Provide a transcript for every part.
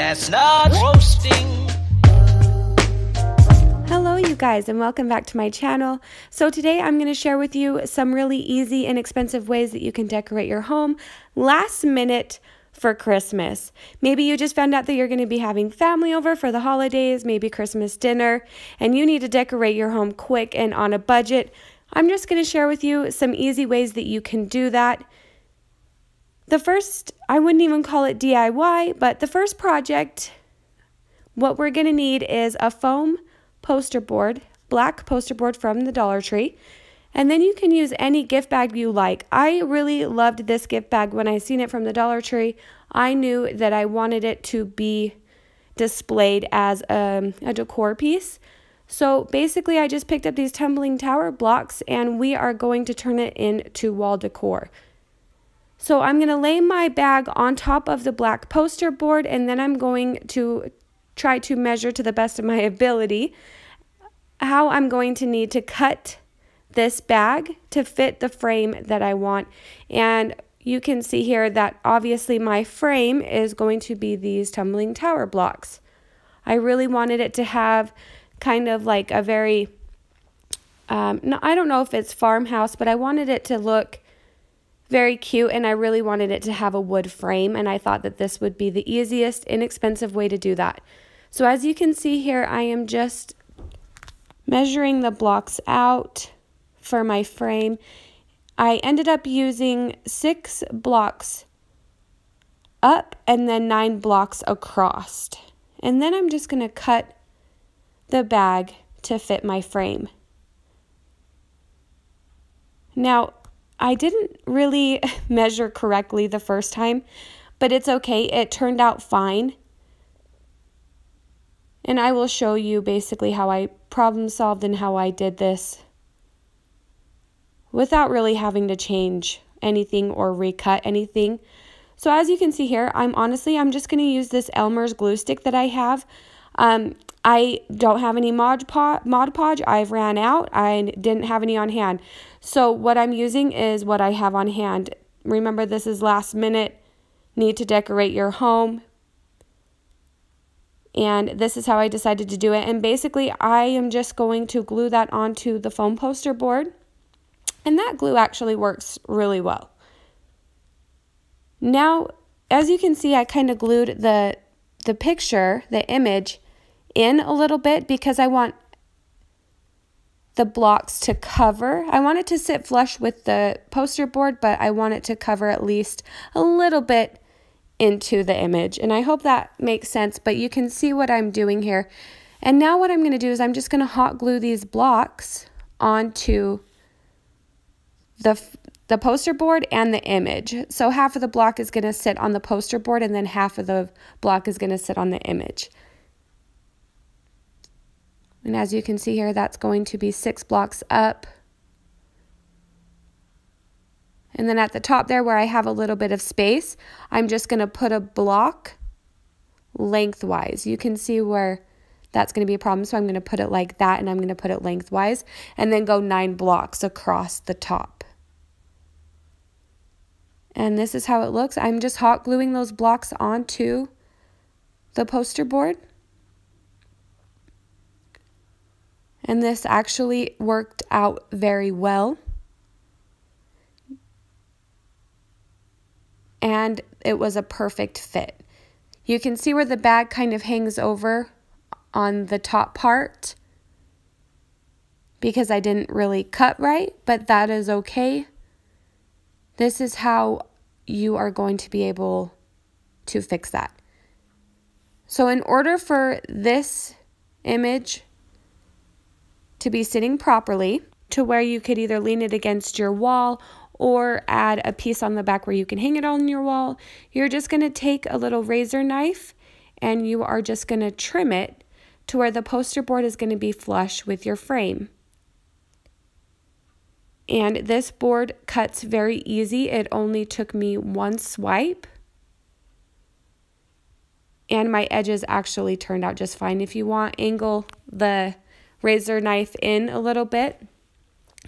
Chestnut roasting. Hello you guys and welcome back to my channel. So today I'm going to share with you some really easy and ways that you can decorate your home last minute for Christmas. Maybe you just found out that you're going to be having family over for the holidays, maybe Christmas dinner, and you need to decorate your home quick and on a budget. I'm just going to share with you some easy ways that you can do that the first, I wouldn't even call it DIY, but the first project, what we're going to need is a foam poster board, black poster board from the Dollar Tree. And then you can use any gift bag you like. I really loved this gift bag when I seen it from the Dollar Tree. I knew that I wanted it to be displayed as a, um, a decor piece. So basically, I just picked up these tumbling tower blocks and we are going to turn it into wall decor. So I'm going to lay my bag on top of the black poster board and then I'm going to try to measure to the best of my ability how I'm going to need to cut this bag to fit the frame that I want. And you can see here that obviously my frame is going to be these tumbling tower blocks. I really wanted it to have kind of like a very, um, no, I don't know if it's farmhouse, but I wanted it to look very cute and I really wanted it to have a wood frame and I thought that this would be the easiest inexpensive way to do that. So as you can see here I am just measuring the blocks out for my frame. I ended up using six blocks up and then nine blocks across. And then I'm just going to cut the bag to fit my frame. Now, I didn't really measure correctly the first time, but it's okay. It turned out fine. And I will show you basically how I problem solved and how I did this without really having to change anything or recut anything. So as you can see here, I'm honestly, I'm just going to use this Elmer's glue stick that I have. Um, I don't have any Mod, Pod, Mod Podge. I've ran out. I didn't have any on hand. So what I'm using is what I have on hand. Remember, this is last minute. Need to decorate your home. And this is how I decided to do it. And basically, I am just going to glue that onto the foam poster board. And that glue actually works really well. Now, as you can see, I kind of glued the, the picture, the image, in a little bit because I want the blocks to cover. I want it to sit flush with the poster board, but I want it to cover at least a little bit into the image. And I hope that makes sense, but you can see what I'm doing here. And now what I'm going to do is I'm just going to hot glue these blocks onto the, the poster board and the image. So half of the block is going to sit on the poster board and then half of the block is going to sit on the image. And as you can see here, that's going to be six blocks up. And then at the top there where I have a little bit of space, I'm just going to put a block lengthwise. You can see where that's going to be a problem. So I'm going to put it like that and I'm going to put it lengthwise and then go nine blocks across the top. And this is how it looks. I'm just hot gluing those blocks onto the poster board. and this actually worked out very well. And it was a perfect fit. You can see where the bag kind of hangs over on the top part because I didn't really cut right, but that is okay. This is how you are going to be able to fix that. So in order for this image to be sitting properly to where you could either lean it against your wall or add a piece on the back where you can hang it on your wall. You're just going to take a little razor knife and you are just going to trim it to where the poster board is going to be flush with your frame. And this board cuts very easy. It only took me one swipe. And my edges actually turned out just fine. If you want, angle the razor knife in a little bit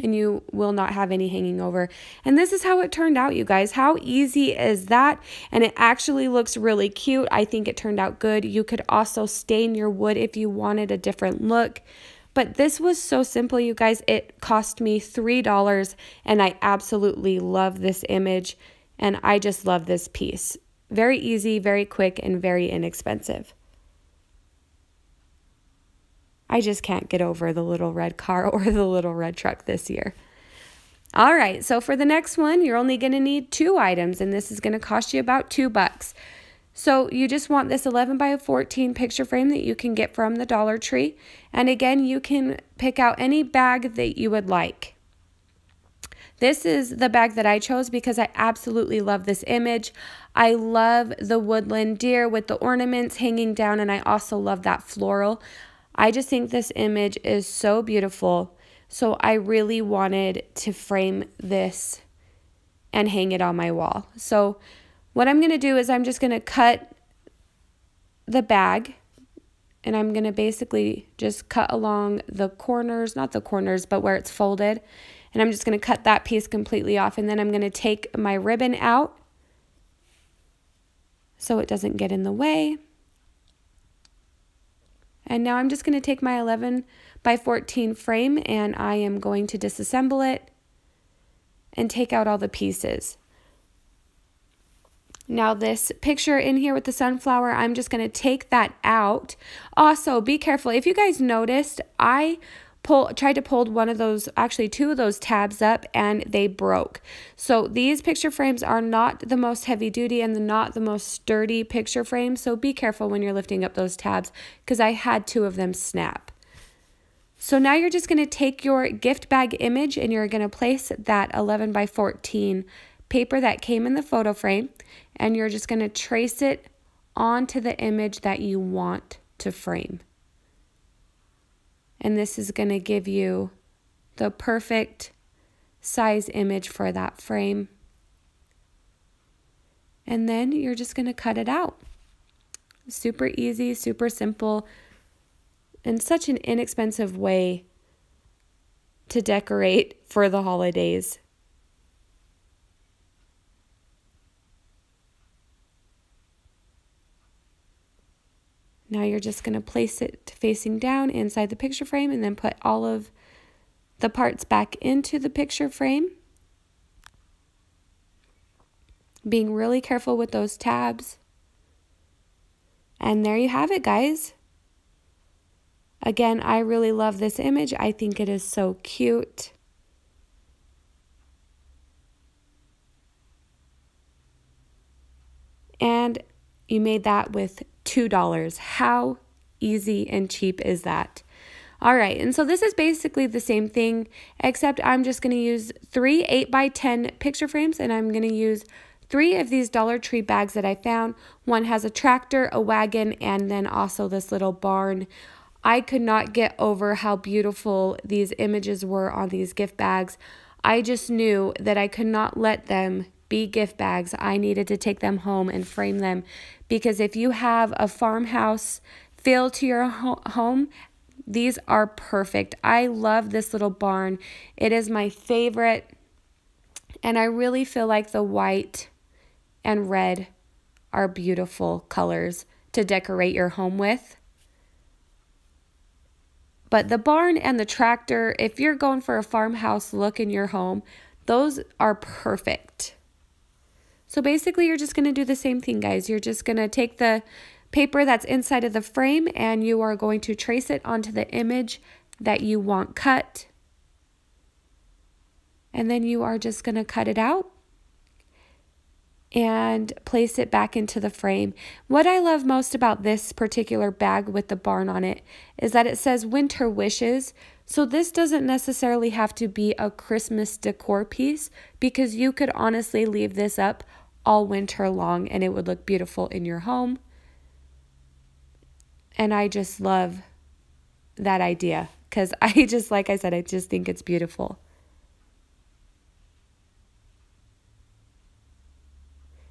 and you will not have any hanging over. And this is how it turned out, you guys. How easy is that? And it actually looks really cute. I think it turned out good. You could also stain your wood if you wanted a different look. But this was so simple, you guys. It cost me $3, and I absolutely love this image, and I just love this piece. Very easy, very quick, and very inexpensive. I just can't get over the little red car or the little red truck this year. All right, so for the next one, you're only going to need two items, and this is going to cost you about two bucks. So you just want this 11 by 14 picture frame that you can get from the Dollar Tree. And again, you can pick out any bag that you would like. This is the bag that I chose because I absolutely love this image. I love the woodland deer with the ornaments hanging down and I also love that floral. I just think this image is so beautiful. So I really wanted to frame this and hang it on my wall. So what I'm going to do is I'm just going to cut the bag and I'm going to basically just cut along the corners, not the corners, but where it's folded. And I'm just going to cut that piece completely off and then I'm going to take my ribbon out so it doesn't get in the way. And now I'm just going to take my 11 by 14 frame and I am going to disassemble it and take out all the pieces. Now this picture in here with the sunflower, I'm just going to take that out. Also, be careful. If you guys noticed, I pull, tried to pull one of those, actually two of those tabs up and they broke. So these picture frames are not the most heavy duty and not the most sturdy picture frames. So be careful when you're lifting up those tabs because I had two of them snap. So now you're just gonna take your gift bag image and you're gonna place that 11 by 14 paper that came in the photo frame and you're just gonna trace it onto the image that you want to frame and this is going to give you the perfect size image for that frame. And then you're just going to cut it out. Super easy, super simple, and such an inexpensive way to decorate for the holidays. Now you're just going to place it facing down inside the picture frame and then put all of the parts back into the picture frame. Being really careful with those tabs. And there you have it, guys. Again, I really love this image. I think it is so cute. And you made that with $2. How easy and cheap is that? All right, and so this is basically the same thing, except I'm just gonna use three 8 by 10 picture frames and I'm gonna use three of these Dollar Tree bags that I found. One has a tractor, a wagon, and then also this little barn. I could not get over how beautiful these images were on these gift bags. I just knew that I could not let them be gift bags. I needed to take them home and frame them because if you have a farmhouse feel to your ho home, these are perfect. I love this little barn. It is my favorite. And I really feel like the white and red are beautiful colors to decorate your home with. But the barn and the tractor, if you're going for a farmhouse look in your home, those are perfect. So basically you're just going to do the same thing guys. You're just going to take the paper that's inside of the frame and you are going to trace it onto the image that you want cut. And then you are just going to cut it out and place it back into the frame. What I love most about this particular bag with the barn on it is that it says winter wishes. So this doesn't necessarily have to be a Christmas decor piece because you could honestly leave this up all winter long and it would look beautiful in your home. And I just love that idea because I just, like I said, I just think it's beautiful.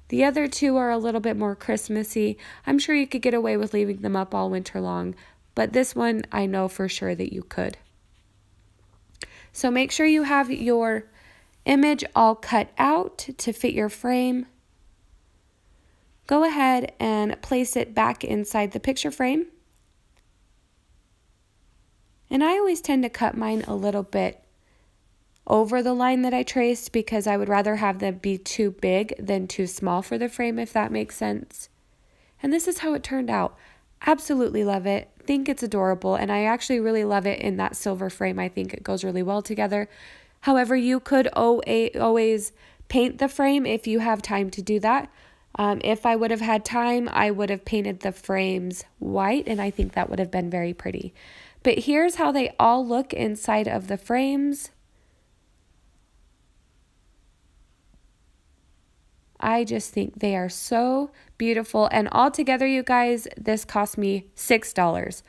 The other two are a little bit more Christmassy. I'm sure you could get away with leaving them up all winter long, but this one I know for sure that you could. So make sure you have your image all cut out to fit your frame. Go ahead and place it back inside the picture frame. And I always tend to cut mine a little bit over the line that I traced because I would rather have them be too big than too small for the frame, if that makes sense. And this is how it turned out. Absolutely love it. Think it's adorable. And I actually really love it in that silver frame. I think it goes really well together. However, you could always paint the frame if you have time to do that. Um, if I would have had time, I would have painted the frames white, and I think that would have been very pretty. But here's how they all look inside of the frames. I just think they are so beautiful. And all together, you guys, this cost me $6.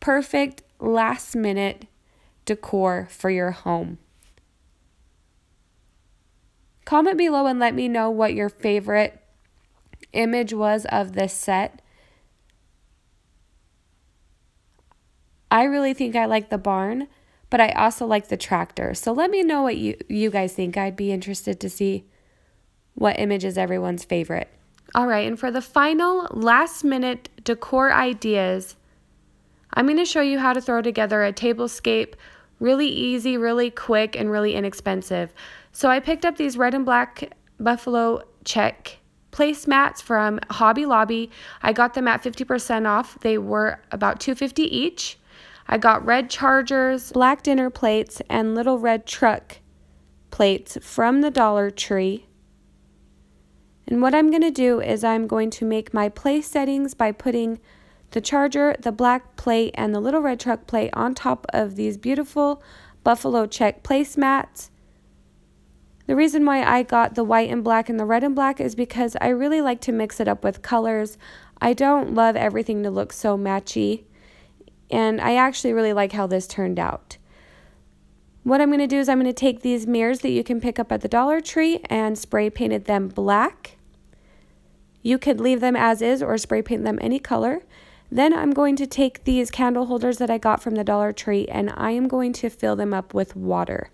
Perfect last minute decor for your home. Comment below and let me know what your favorite image was of this set. I really think I like the barn, but I also like the tractor. So let me know what you, you guys think. I'd be interested to see what image is everyone's favorite. All right, and for the final last minute decor ideas, I'm going to show you how to throw together a tablescape really easy, really quick, and really inexpensive. So I picked up these red and black buffalo check placemats from Hobby Lobby. I got them at 50% off. They were about 250 each. I got red chargers, black dinner plates, and little red truck plates from the Dollar Tree. And what I'm going to do is I'm going to make my place settings by putting the charger, the black plate, and the little red truck plate on top of these beautiful buffalo check placemats. The reason why I got the white and black and the red and black is because I really like to mix it up with colors. I don't love everything to look so matchy. And I actually really like how this turned out. What I'm going to do is I'm going to take these mirrors that you can pick up at the Dollar Tree and spray painted them black. You could leave them as is or spray paint them any color. Then I'm going to take these candle holders that I got from the Dollar Tree and I am going to fill them up with water.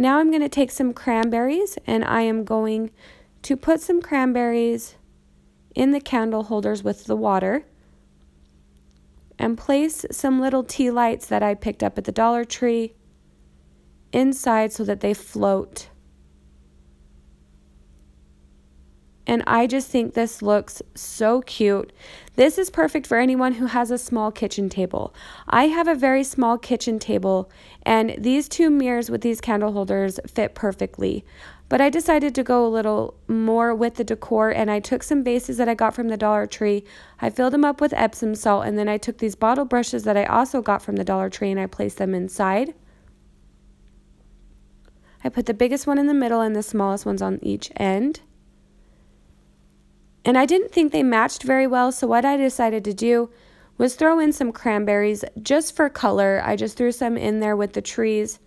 Now I'm going to take some cranberries and I am going to put some cranberries in the candle holders with the water and place some little tea lights that I picked up at the Dollar Tree inside so that they float and I just think this looks so cute. This is perfect for anyone who has a small kitchen table. I have a very small kitchen table and these two mirrors with these candle holders fit perfectly. But I decided to go a little more with the decor and I took some vases that I got from the Dollar Tree. I filled them up with Epsom salt and then I took these bottle brushes that I also got from the Dollar Tree and I placed them inside. I put the biggest one in the middle and the smallest ones on each end. And I didn't think they matched very well, so what I decided to do was throw in some cranberries just for color. I just threw some in there with the trees.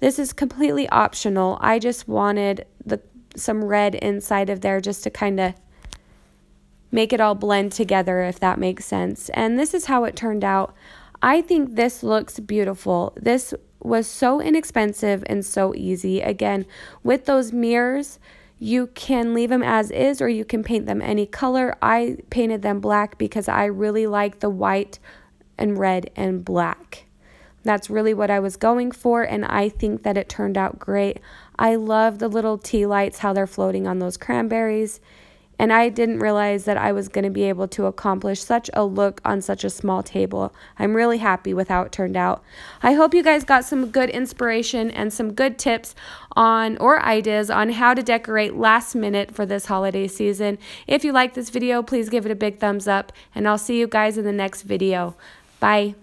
This is completely optional. I just wanted the some red inside of there just to kind of make it all blend together if that makes sense. And this is how it turned out. I think this looks beautiful. This was so inexpensive and so easy. Again, with those mirrors, you can leave them as is or you can paint them any color. I painted them black because I really like the white and red and black. That's really what I was going for, and I think that it turned out great. I love the little tea lights, how they're floating on those cranberries and I didn't realize that I was going to be able to accomplish such a look on such a small table. I'm really happy with how it turned out. I hope you guys got some good inspiration and some good tips on or ideas on how to decorate last minute for this holiday season. If you like this video, please give it a big thumbs up and I'll see you guys in the next video. Bye.